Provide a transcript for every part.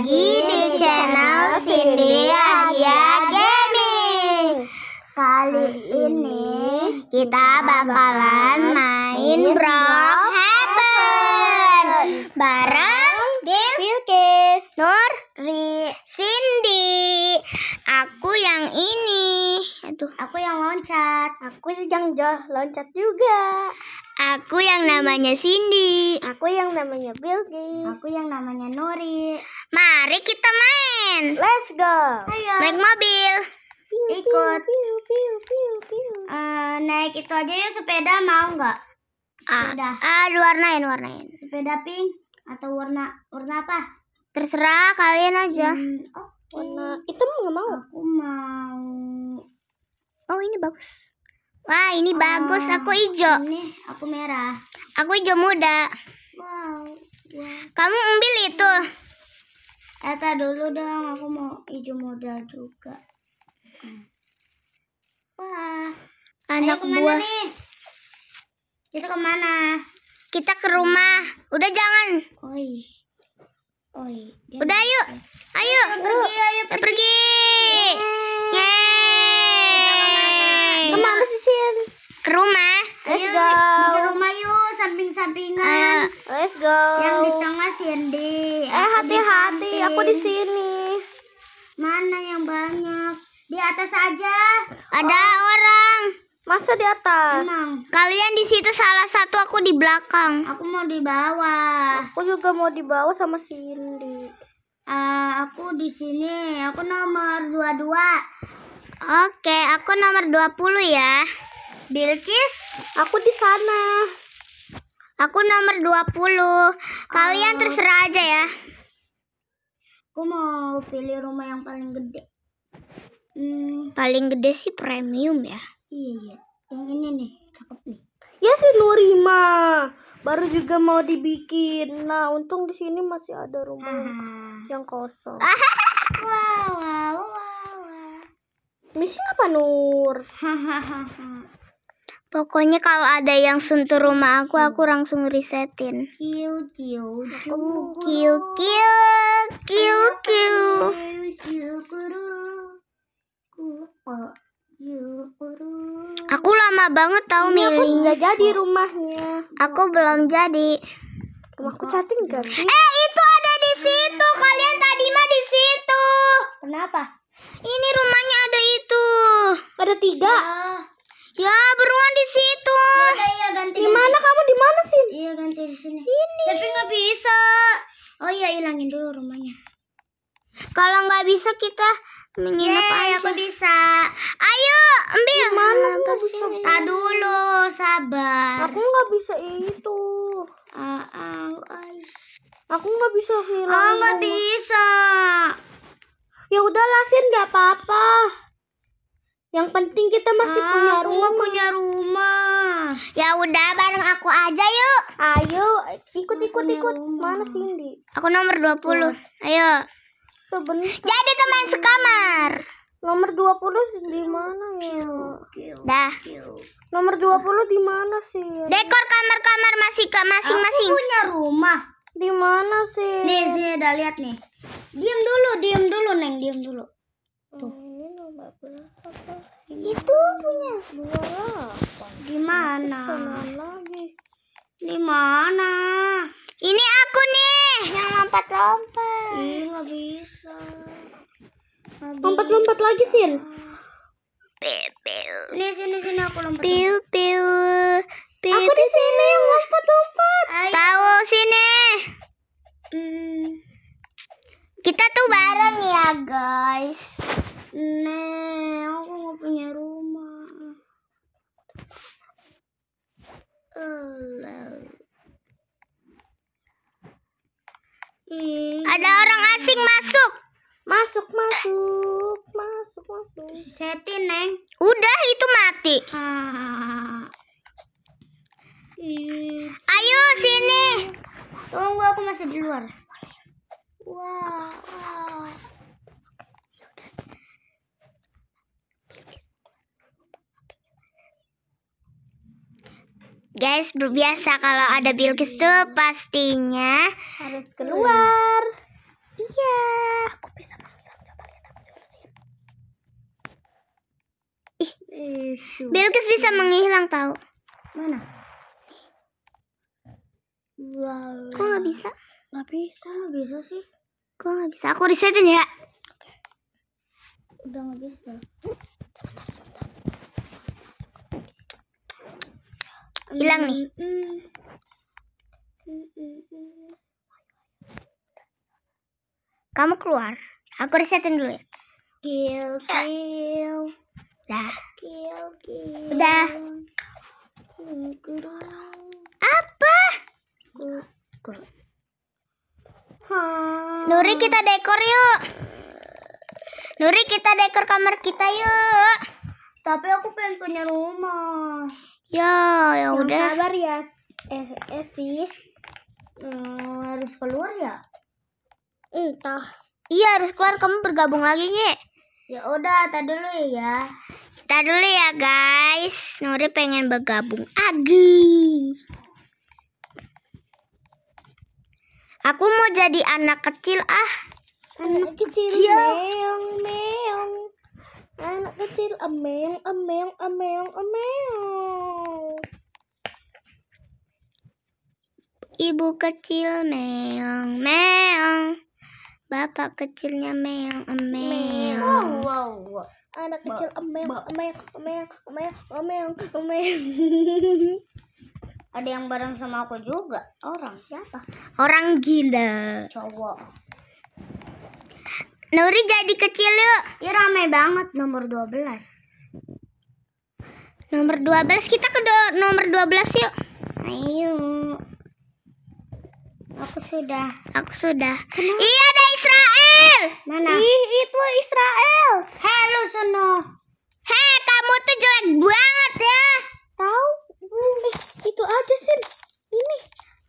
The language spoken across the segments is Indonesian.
lagi di channel Cindy Agia Gaming Kali ini kita bakalan main Brock Happen Bareng Bilkis Nur Ri Cindy Aku yang ini Aduh. Aku yang loncat Aku yang loncat juga Aku yang namanya Cindy. Aku yang namanya Bilgi. Aku yang namanya Nuri. Mari kita main. Let's go. Ayo. Naik mobil. Piu, Ikut. Piu, piu, piu, piu. Uh, naik itu aja yuk sepeda mau nggak? Ah, sepeda. Ah, ah, warnain, warnain. Sepeda pink atau warna warna apa? Terserah kalian aja. Hmm, okay. Warna hitam nggak mau? Aku mau. Oh ini bagus. Wah, ini oh, bagus. Aku hijau. Ini aku merah. Aku hijau muda. Wow. wow. Kamu ambil itu. Eta dulu dong, aku mau hijau muda juga. Wah. Anak Ayo buah. Nih? Kita kemana? Kita ke rumah. Udah jangan. Oi. Oh, iya. Oi. Oh, iya. Udah yuk. Ayo. Ayo pergi, ayo eh, pergi. pergi. sampingan Ayo, eh, let's go. Yang di tengah Cindy. Eh hati-hati, aku di sini. Mana yang banyak? Di atas aja. Ada oh. orang. Masa di atas? Emang. Kalian di situ salah satu, aku di belakang. Aku mau di bawah. Aku juga mau di bawah sama Cindy. Uh, eh, aku di sini. Aku nomor 22. Oke, aku nomor 20 ya. Bilkis, aku di sana. Aku nomor 20. Kalian uh, terserah aja ya. Aku mau pilih rumah yang paling gede. Hmm. Paling gede sih premium ya. Iya, iya. yang ini nih, cakep nih. Ya sih Nurima. Baru juga mau dibikin. Nah, untung di sini masih ada rumah -huh. Ah. yang kosong. wow, wow, wow, wow. Misi apa Nur? Pokoknya kalau ada yang sentuh rumah aku, aku langsung resetin. Kiu kiu kiu kiu kiu kiu. Aku lama banget tahu milih. Aku jadi rumahnya. Aku belum jadi. Rumahku chatting kan? Eh itu ada di situ. Kalian tadi mah di situ. Kenapa? Ini rumahnya ada itu. Ada tiga. Ya. Ya, beruang di situ. Ya, ya ganti. Di mana kamu di mana sih? Iya, ganti di sini. Sini. Tapi nggak bisa. Oh iya, hilangin dulu rumahnya. Kalau nggak bisa kita menginap Yeay, aja. aku bisa. Ayo, ambil. Mana Tak dulu, sabar. Aku nggak bisa itu. Ah, uh, uh. Aku nggak bisa hilang. Oh, nggak bisa. Ya udah, Lasin nggak apa-apa. Yang penting kita masih ah, punya rumah, punya rumah. Ya udah bareng aku aja yuk. Ayo, ikut ikut ikut. Mana Cindy? Aku nomor 20. Ya. Ayo. Sebentar. Jadi teman sekamar. Nomor 20 di mana ya? Dah. Nomor 20 di mana sih? Dekor kamar-kamar masih ke masing-masing. punya rumah. Di mana sih? Nih, sini udah lihat nih. Diam dulu, diam dulu, Neng, diam dulu. Tuh. Ini nomor berapa? Itu punya. Berapa? Gimana? lagi. di mana? Ini aku nih yang lompat-lompat. Ih, nggak bisa. Lompat-lompat lagi, Sin. Ini sini sini aku lompat. Piu piu. piu aku di sini yang lompat-lompat. Tahu sini. Hmm. Kita tuh bareng ya, guys. Nek, nah, aku mau punya rumah. Hmm. Ada orang asing masuk. Masuk, masuk, masuk, masuk. Setin, Neng. Udah itu mati. Ah. Ayo sini. Tunggu aku masih di luar. wow, wow. guys, berbiasa kalau ada Bilkis tuh pastinya harus keluar. Iya. Aku bisa menghilang. Coba lihat aku Bilkis bisa menghilang tahu. Mana? Wow. Kok nggak bisa? Nggak bisa, nggak bisa sih. Kok nggak bisa? Aku resetin ya. Oke. Udah nggak bisa. Sebentar. hilang nih kamu keluar aku resetin dulu ya kill kill dah kill kill udah apa Nuri kita dekor yuk Nuri kita dekor kamar kita yuk tapi aku pengen punya rumah Ya, ya Belum udah. Sabar ya, eh, eh sis. Hmm, harus keluar ya? Entah. Iya harus keluar. Kamu bergabung lagi nih. Ya udah, tak dulu ya. Kita dulu ya guys. Nuri pengen bergabung lagi. Aku mau jadi anak kecil ah. Anak kecil, kecil. meong meong anak kecil ameong ameong ameong ameong ibu kecil meong meong bapak kecilnya meong ameong wow, wow, wow. anak kecil ameong ameong ameong ameong ameong ameong ada yang bareng sama aku juga orang siapa orang gila cowok Nuri jadi kecil yuk. Ya ramai banget nomor 12. Nomor 12 kita ke nomor 12 yuk. Ayo. Aku sudah, aku sudah. Kenapa? Iya ada Israel. Mana? Ih, itu Israel. Halo sono. Hei, kamu tuh jelek banget ya. Tahu? Ini itu aja sih. Ini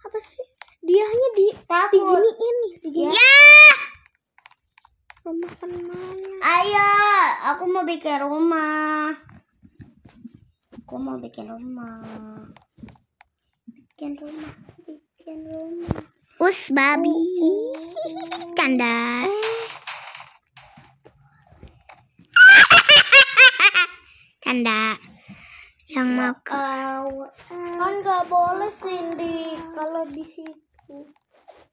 apa sih? Dianya di Takut. Ini ini diginiin. Ya rumah temannya ayo aku mau bikin rumah aku mau bikin rumah bikin rumah bikin rumah us babi canda canda yang mau ya eh. kan nggak boleh Cindy kalau di situ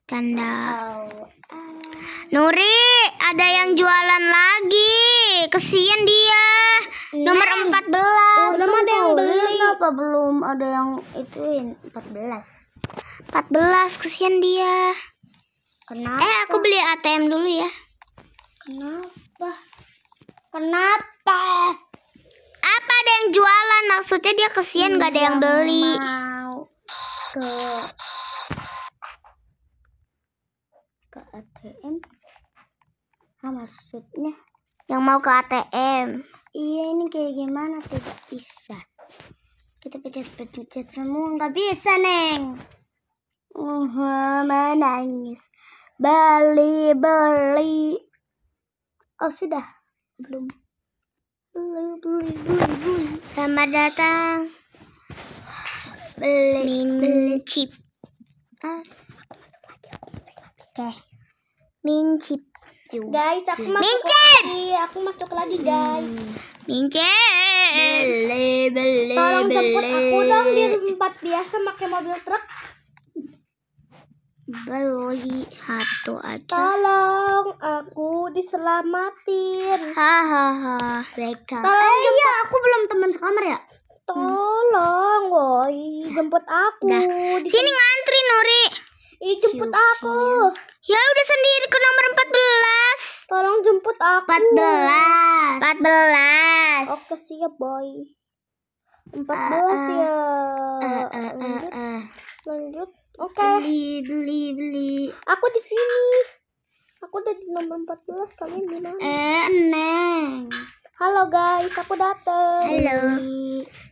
Canda. Nuri, ada yang jualan lagi. Kesian dia. Iya. Nomor 14. Oh, belum ada yang beli. Apa belum ada yang ituin 14. 14 kesian dia. Kenapa? Eh, aku beli ATM dulu ya. Kenapa? Kenapa? Apa ada yang jualan? Maksudnya dia kesian nggak ada yang iya, beli. Mau ke ATM ah maksudnya yang mau ke ATM iya ini kayak gimana tidak bisa kita pencet-pencet semua nggak bisa neng uh, menangis beli beli oh sudah belum beli beli beli beli selamat datang beli beli chip ah. okay. Mincip Guys, aku masuk Mincip. lagi. Aku masuk lagi, guys. Mincip. Beli, beli, Tolong jemput aku dong di tempat biasa pakai mobil truk. Beli satu aja. Tolong aku diselamatin. Hahaha, mereka. Tolong Ya, aku belum teman sekamar ya. Tolong, woi, jemput aku. Nah, sini ngantri Nuri. Ih, jemput aku. Ya udah sendiri ke nomor 14. Tolong jemput aku. 14. 14. Oke, siap, boy. 14 uh, uh, ya. Uh, uh, lanjut. Uh, uh. Lanjut. Oke. Okay. Beli, beli, beli. Aku di sini. Aku udah di nomor 14, kalian di mana? Eh, Neng. Halo guys, aku dateng. Halo.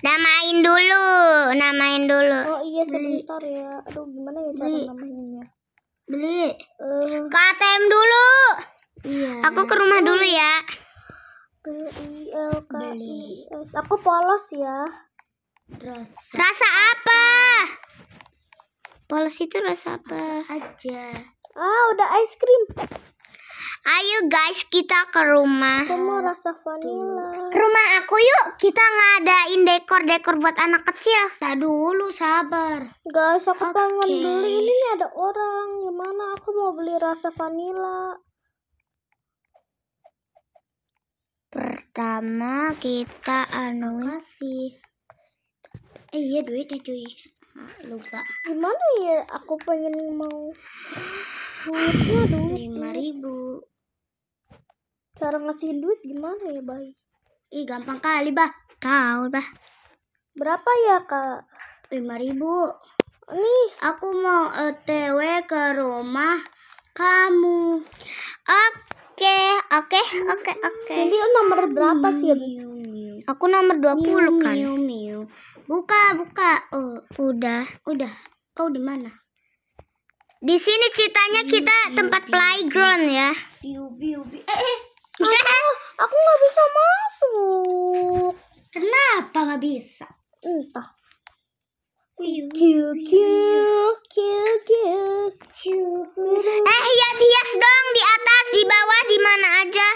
Namain dulu, namain dulu. Oh iya sebentar ya. Aduh gimana ya cara namanya? Beli. Eh. ke ATM dulu. Iya. Aku iya. ke rumah dulu ya. beli Aku polos ya. Rasa. Rasa apa? Polos itu rasa apa? Aja. Ah, udah ice cream. Ayo guys, kita ke rumah. Aku mau rasa vanilla. Ke rumah aku yuk, kita ngadain dekor-dekor buat anak kecil. Tak dulu, sabar. Guys, aku okay. pengen beli. Ini nih ada orang. Gimana aku mau beli rasa vanilla? Pertama kita anuin. Eh iya duitnya cuy lupa gimana ya aku pengen mau duitnya dulu lima ribu Cara ngasih duit gimana ya, Bay? Ih, gampang kali, Bah. Kau, Bah. Berapa ya, Kak? lima ribu. Nih, aku mau OTW ke rumah kamu. Oke, oke, oke, oke. Jadi nomor berapa sih? Aku nomor 20 kan. Miu, miu. Buka, buka. Oh, udah. Udah. Kau di mana? Di sini ceritanya kita tempat playground ya. Biu, biu, biu. Eh, eh aku aku nggak bisa masuk kenapa nggak bisa entah Q Q Q Q Q Eh hias-hias dong di atas, di bawah, di mana aja?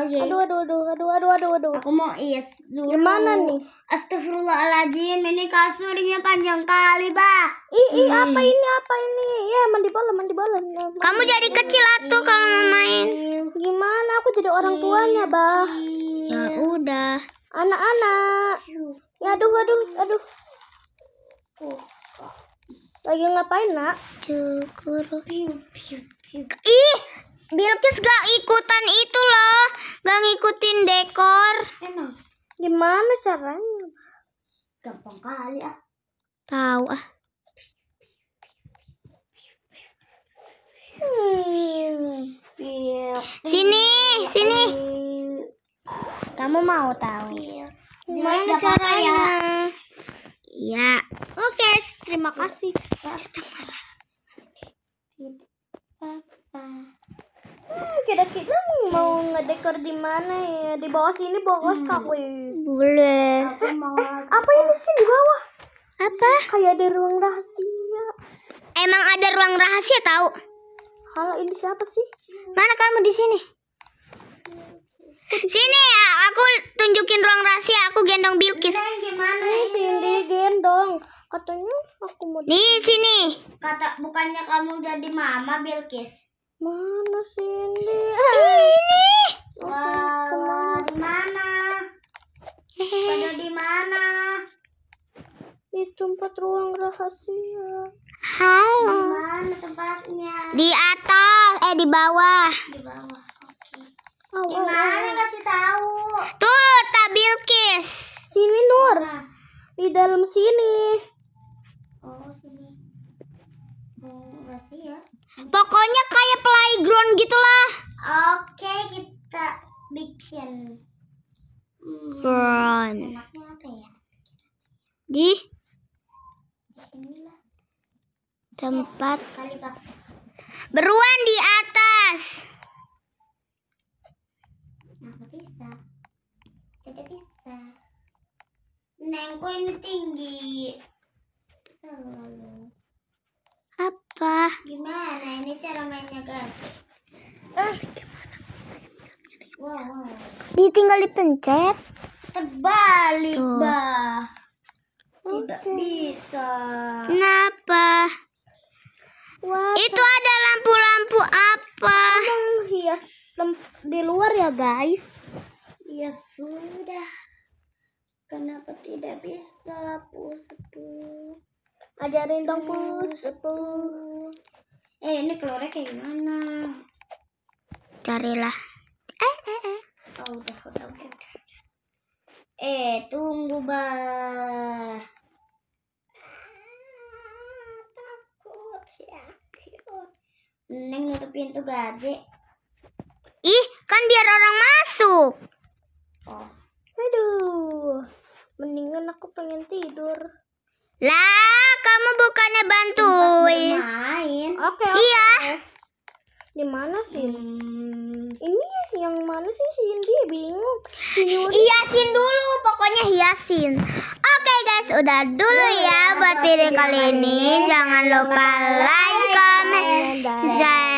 Oke. Okay. Aduh, aduh, aduh, aduh, aduh, aduh, aduh. Aku mau hias dulu. mana nih? Astagfirullahaladzim, ini kasurnya panjang kali, ba. Ih, ih, hmm. apa ini, apa ini? Ya, mandi bola, mandi bola. Ya, Kamu jadi kecil atuh kalau mau main. Gimana? Aku jadi orang tuanya, Bah. Ya udah. Anak-anak. Ya, aduh, aduh, aduh. Lagi ngapain, Nak? Cukur. Ih, Bilkis gak ikutan itu loh. Gak ngikutin dekor. Emang? Gimana caranya? Gampang kali ah. Tahu ah. Sini, sini. Kamu mau tahu? Ya. Gimana caranya? Iya. Oke, okay, terima kasih. Hmm, kira-kira mau ngedekor di mana ya? Di bawah sini bagus hmm. kak Boleh. Eh, apa ini sih di bawah? Apa? Kayak ada ruang rahasia. Emang ada ruang rahasia tahu? Kalau ini siapa sih? Mana kamu di sini? Sini ya, aku tunjukin ruang rahasia aku gendong Bilkis. Nen, gimana? Cindy gendong. Katanya aku mau. Nih sini. Kata bukannya kamu jadi mama Bilkis? Mana Cindy? Ini. Wah, di mana? Pada di mana? Di tempat ruang rahasia. Halo. Di mana tempatnya? Di atas, eh di bawah. Di bawah. Oh, Gimana kasih tahu? Tuh, tabil kis. Sini Nur. Nah. Di dalam sini. Oh, sini. Oh, masih ya. Pokoknya kayak playground gitulah. Oke, kita bikin. Hmm, Ground. apa ya? Di sini lah. Tempat. Tempat. Beruan di atas. bisa nengko ini tinggi selalu apa gimana ini cara mainnya guys ah gimana wow, wow. ditinggal dipencet terbalik Tuh. bah tidak okay. bisa kenapa Wow. itu ada lampu-lampu apa? Emang hias di luar ya guys. Ya sudah. Kenapa tidak bisa, Pusepu? Ajarin dong, Pusepu. Eh, ini keluarnya kayak gimana? Carilah. Eh, eh, eh. Oh, udah, udah, udah. udah. Eh, tunggu, Bah. takut ya. Neng nutup pintu gaje. Ih, kan biar orang masuk oh aduh mendingan aku pengen tidur lah kamu bukannya bantuin main oke okay, iya di mana sih hmm. ini yang mana sih Cindy bingung Cindy. hiasin dulu pokoknya hiasin oke okay, guys udah dulu ya, ya buat video kali ini jangan lupa like comment dan